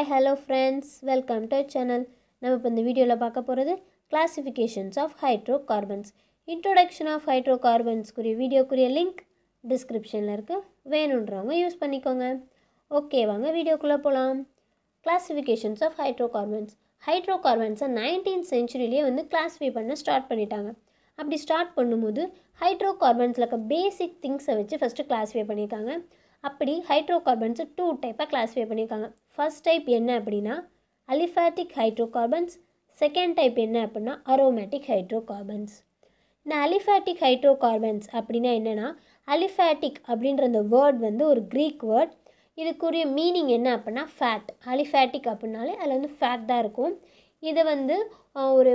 hi hello friends welcome to channel நம்ம இப்போ இந்த வீடியோவில் பார்க்க போகிறது classifications of hydro carbons introduction of hydro கார்பன்ஸ்க்குரிய வீடியோக்குரிய லிங்க் டிஸ்கிரிப்ஷனில் இருக்குது வேணுன்றவங்க யூஸ் பண்ணிக்கோங்க ஓகே வாங்க வீடியோக்குள்ளே போகலாம் classifications of hydro carbons hydro கார்பன்ஸை நைன்டீன் சென்ச்சுரியிலே வந்து கிளாஸிஃபை பண்ண ஸ்டார்ட் பண்ணிட்டாங்க அப்படி ஸ்டார்ட் பண்ணும்போது ஹைட்ரோ கார்பன்ஸில் இருக்க பேசிக் திங்ஸை வச்சு ஃபஸ்ட்டு கிளாஸிஃபை பண்ணியிருக்காங்க அப்படி ஹைட்ரோ கார்பன்ஸை டூ டைப்பாக கிளாஸிஃபை பண்ணியிருக்காங்க ஃபஸ்ட் டைப் என்ன அப்படின்னா aliphatic hydro carbons second type என்ன அப்படின்னா அரோமேட்டிக் ஹைட்ரோ கார்பன்ஸ் இந்த அலிஃபேட்டிக் ஹைட்ரோ கார்பன்ஸ் அப்படின்னா என்னென்னா அலிஃபேட்டிக் அப்படின்ற அந்த வேர்ட் வந்து ஒரு க்ரீக் வேர்ட் இதுக்குரிய மீனிங் என்ன அப்படின்னா ஃபேட் அலிஃபேட்டிக் அப்படின்னாலே அதில் வந்து ஃபேட் தான் இருக்கும் இதை வந்து ஒரு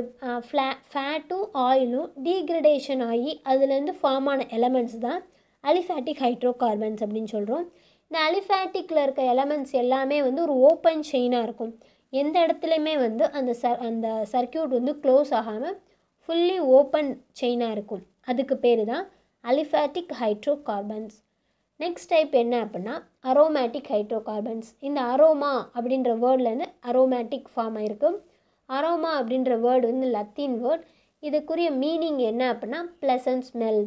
ஃப்ளா ஃபேட்டும் ஆயிலும் டீக்ரடேஷன் ஆகி அதுலேருந்து ஃபார்ம் ஆன எலமெண்ட்ஸ் தான் அலிஃபேட்டிக் ஹைட்ரோ கார்பன்ஸ் அப்படின்னு சொல்கிறோம் இந்த அலிஃபேட்டிக்கில் இருக்க எலமெண்ட்ஸ் எல்லாமே வந்து ஒரு ஓப்பன் செயினாக இருக்கும் எந்த இடத்துலையுமே வந்து அந்த சர் அந்த சர்க்கியூட் வந்து க்ளோஸ் ஆகாமல் ஃபுல்லி ஓப்பன் செயினாக இருக்கும் அதுக்கு பேர் தான் aliphatic hydro carbons next type என்ன அப்படின்னா அரோமேட்டிக் ஹைட்ரோ கார்பன்ஸ் இந்த அரோமா அப்படின்ற வேர்ட்லேருந்து அரோமேட்டிக் ஃபார்ம் ஆகிருக்கு அரோமா அப்படின்ற வேர்டு வந்து லத்தீன் வேர்ட் இதுக்குரிய மீனிங் என்ன அப்படின்னா ப்ளசன்ட் ஸ்மெல்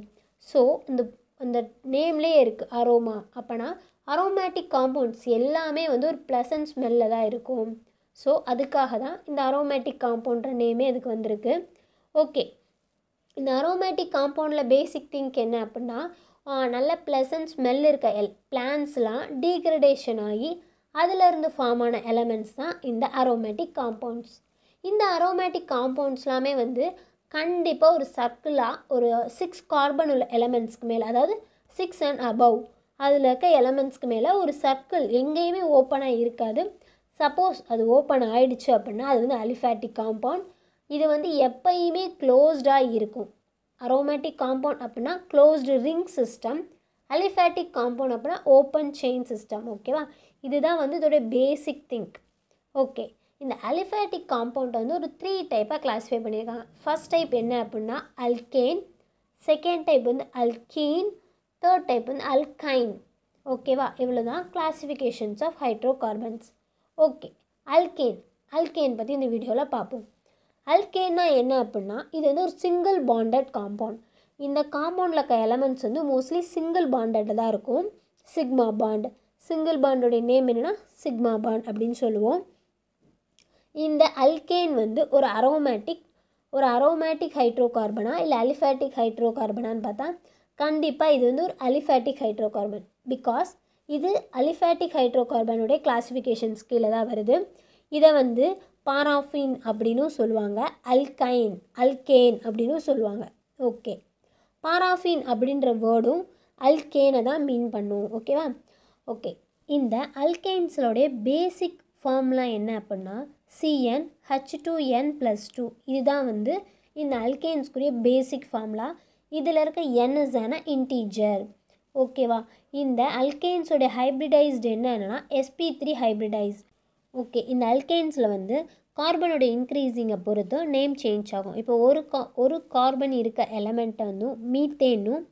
ஸோ இந்த அந்த நேம்லேயே இருக்குது அரோமா அப்போனா அரோமேட்டிக் காம்பவுண்ட்ஸ் எல்லாமே வந்து ஒரு ப்ளசன்ட் ஸ்மெல்லில் தான் இருக்கும் ஸோ அதுக்காக தான் இந்த அரோமேட்டிக் காம்பவுண்ட்ற நேமே அதுக்கு வந்திருக்கு ஓகே இந்த அரோமேட்டிக் காம்பவுண்டில் பேசிக் திங்க் என்ன அப்படின்னா நல்ல ப்ளசன்ட் ஸ்மெல் இருக்க எல் பிளான்ஸ்லாம் டீக்ரடேஷன் ஆகி அதிலிருந்து ஃபார்ம் ஆன எலமெண்ட்ஸ் தான் இந்த அரோமேட்டிக் காம்பவுண்ட்ஸ் இந்த அரோமேட்டிக் காம்பவுண்ட்ஸ்லாமே வந்து கண்டிப்பாக ஒரு சர்க்கிளாக ஒரு சிக்ஸ் கார்பன் உள்ள எலமெண்ட்ஸ்க்கு மேலே அதாவது சிக்ஸ் அண்ட் அபவ் அதில் இருக்க எலமெண்ட்ஸ்க்கு மேலே ஒரு சர்க்கிள் எங்கேயுமே ஓப்பனாக இருக்காது சப்போஸ் அது ஓப்பன் ஆகிடுச்சு அப்படின்னா அது வந்து அலிஃபேட்டிக் காம்பவுண்ட் இது வந்து எப்பயுமே க்ளோஸ்டாக இருக்கும் அரோமேட்டிக் காம்பவுண்ட் அப்படின்னா closed ring system aliphatic compound அப்படின்னா ஓப்பன் செயின் சிஸ்டம் ஓகேவா இதுதான் வந்து இதோடைய பேசிக் திங்க் ஓகே இந்த அலிஃபேட்டிக் காம்பவுண்டை வந்து ஒரு த்ரீ டைப்பாக கிளாஸிஃபை பண்ணியிருக்காங்க ஃபஸ்ட் டைப் என்ன அப்படின்னா அல்கேன் செகண்ட் டைப் வந்து அல்கீன் தேர்ட் டைப் வந்து அல்கைன் ஓகேவா இவ்வளோ தான் classifications of hydro carbons okay alkane alkane பற்றி இந்த வீடியோவில் பார்ப்போம் அல்கேன்னா என்ன அப்படின்னா இது வந்து ஒரு சிங்கிள் பாண்டட் காம்பவுண்ட் இந்த காம்பவுண்டில் இருக்க எலமெண்ட்ஸ் வந்து மோஸ்ட்லி சிங்கிள் பாண்டட் தான் இருக்கும் சிக்மா பாண்ட் சிங்கிள் பாண்டோடைய நேம் என்னென்னா சிக்மா பாண்ட் அப்படின்னு சொல்லுவோம் இந்த அல்கேன் வந்து ஒரு அரோமேட்டிக் ஒரு அரோமேட்டிக் ஹைட்ரோ கார்பனா இல்லை அலிஃபேட்டிக் ஹைட்ரோ கார்பனான்னு பார்த்தா கண்டிப்பாக இது வந்து ஒரு அலிஃபேட்டிக் ஹைட்ரோ கார்பன் பிகாஸ் இது அலிஃபேட்டிக் ஹைட்ரோ கார்பனுடைய கிளாஸிஃபிகேஷன்ஸ் கீழே தான் வருது இதை வந்து பாராஃபின் அப்படின்னும் சொல்லுவாங்க அல்கைன் அல்கேன் அப்படின்னும் சொல்லுவாங்க ஓகே பாராஃபின் அப்படின்ற வேர்டும் அல்கேனை தான் மீன் பண்ணுவோம் ஓகேவா ஓகே இந்த அல்கெயின்ஸோடைய பேசிக் ஃபார்ம்லாம் என்ன அப்படின்னா C N H two N plus two இதுதான் வந்து இந்த அல்கேன்ஸ்க்குரிய பேசிக் ஃபார்முலா இதில் இருக்க என் இஸ் இன்டீஜர் ஓகேவா இந்த அல்கெயின்ஸோடைய ஹைப்ரிடைஸ்டு என்னன்னா எஸ்பி த்ரீ ஹைப்ரிடைஸ் ஓகே இந்த அல்கேன்ஸில் வந்து கார்பனோட இன்க்ரீஸிங்கை பொறுத்து நேம் சேஞ்ச் ஆகும் இப்போ ஒரு கா ஒரு கார்பன் இருக்க எலமெண்ட்டை வந்து மீத்தேனும்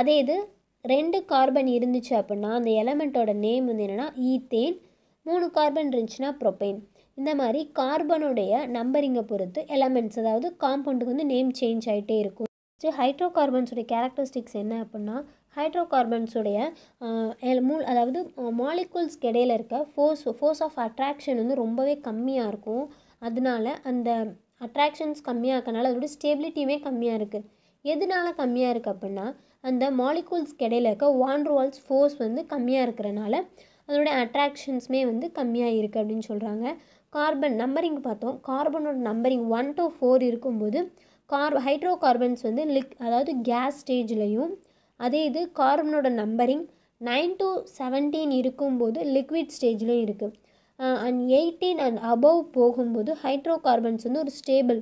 அதே இது ரெண்டு கார்பன் இருந்துச்சு அப்படின்னா அந்த எலமெண்ட்டோட நேம் வந்து என்னென்னா ஈத்தேன் மூணு கார்பன் இருந்துச்சுன்னா ப்ரொபெயின் இந்த மாதிரி கார்பனுடைய நம்பரிங்கை பொறுத்து எலமெண்ட்ஸ் அதாவது காம்பவுண்டுக்கு வந்து நேம் சேஞ்ச் ஆகிட்டே இருக்கும் சரி ஹைட்ரோ கார்பன்ஸுடைய கேரக்டரிஸ்டிக்ஸ் என்ன அப்படின்னா ஹைட்ரோ கார்பன்ஸுடைய மூல் அதாவது மாலிகூல்ஸ்க்கு இடையில இருக்க ஃபோர்ஸ் ஃபோர்ஸ் ஆஃப் அட்ராக்ஷன் வந்து ரொம்பவே கம்மியாக இருக்கும் அதனால அந்த அட்ராக்ஷன்ஸ் கம்மியாக இருக்கனால அதோட ஸ்டேபிலிட்டியுமே கம்மியாக இருக்குது எதனால கம்மியாக இருக்குது அப்படின்னா அந்த மாலிகூல்ஸ்க்கு இடையில இருக்க வான்ருவால்ஸ் ஃபோர்ஸ் வந்து கம்மியாக இருக்கிறனால அதனுடைய அட்ராக்ஷன்ஸுமே வந்து கம்மியாக இருக்குது அப்படின்னு சொல்கிறாங்க கார்பன் நம்பரிங் பார்த்தோம் கார்பனோட நம்பரிங் ஒன் டு ஃபோர் இருக்கும்போது கார் ஹைட்ரோ கார்பன்ஸ் வந்து லிக் அதாவது கேஸ் ஸ்டேஜ்லேயும் அதே இது கார்பனோட நம்பரிங் நைன் டு செவன்டீன் இருக்கும்போது லிக்விட் ஸ்டேஜ்லேயும் இருக்குது அண்ட் எயிட்டீன் அண்ட் அபவ் போகும்போது ஹைட்ரோ கார்பன்ஸ் வந்து ஒரு ஸ்டேபிள்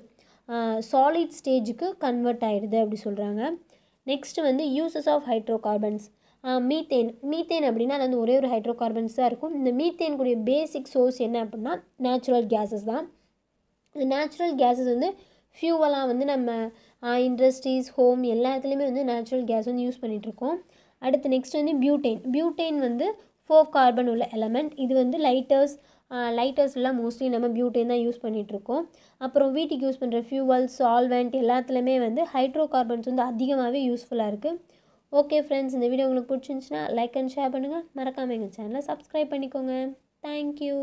சாலிட் ஸ்டேஜுக்கு கன்வெர்ட் ஆகிடுது அப்படி சொல்கிறாங்க நெக்ஸ்ட்டு வந்து uses of hydro carbons methane methane அப்படின்னா அது வந்து ஒரே ஒரு ஹைட்ரோ கார்பன்ஸ் தான் இருக்கும் இந்த மீத்தேன் கூடிய பேசிக் சோர்ஸ் என்ன அப்படின்னா நேச்சுரல் கேஸஸ் தான் இந்த நேச்சுரல் கேஸஸ் வந்து ஃபியூவெல்லாம் வந்து நம்ம இண்டஸ்ட்ரீஸ் ஹோம் எல்லா இடத்துலையுமே வந்து நேச்சுரல் கேஸ் வந்து யூஸ் பண்ணிகிட்ருக்கோம் அடுத்து நெக்ஸ்ட் வந்து பியூட்டெயின் பியூட்டெயின் வந்து ஃபோர் கார்பன் உள்ள எலமெண்ட் இது வந்து லைட்டர்ஸ் லைட்டர்ஸ்லாம் மோஸ்ட்லி நம்ம பியூட்டைன் தான் யூஸ் பண்ணிகிட்ருக்கோம் அப்புறம் வீட்டுக்கு யூஸ் பண்ணுற ஃபியூவல் சால்வெண்ட் எல்லாத்துலேயுமே வந்து ஹைட்ரோ கார்பன்ஸ் வந்து அதிகமாகவே யூஸ்ஃபுல்லாக இருக்குது ஓகே ஃப்ரெண்ட்ஸ் இந்த வீடியோ உங்களுக்கு பிடிச்சிருந்துச்சின்னா லைக் அண்ட் ஷேர் பண்ணுங்கள் மறக்காமல் எங்கள் சேனலை சப்ஸ்கிரைப் பண்ணிக்கோங்க தேங்க்யூ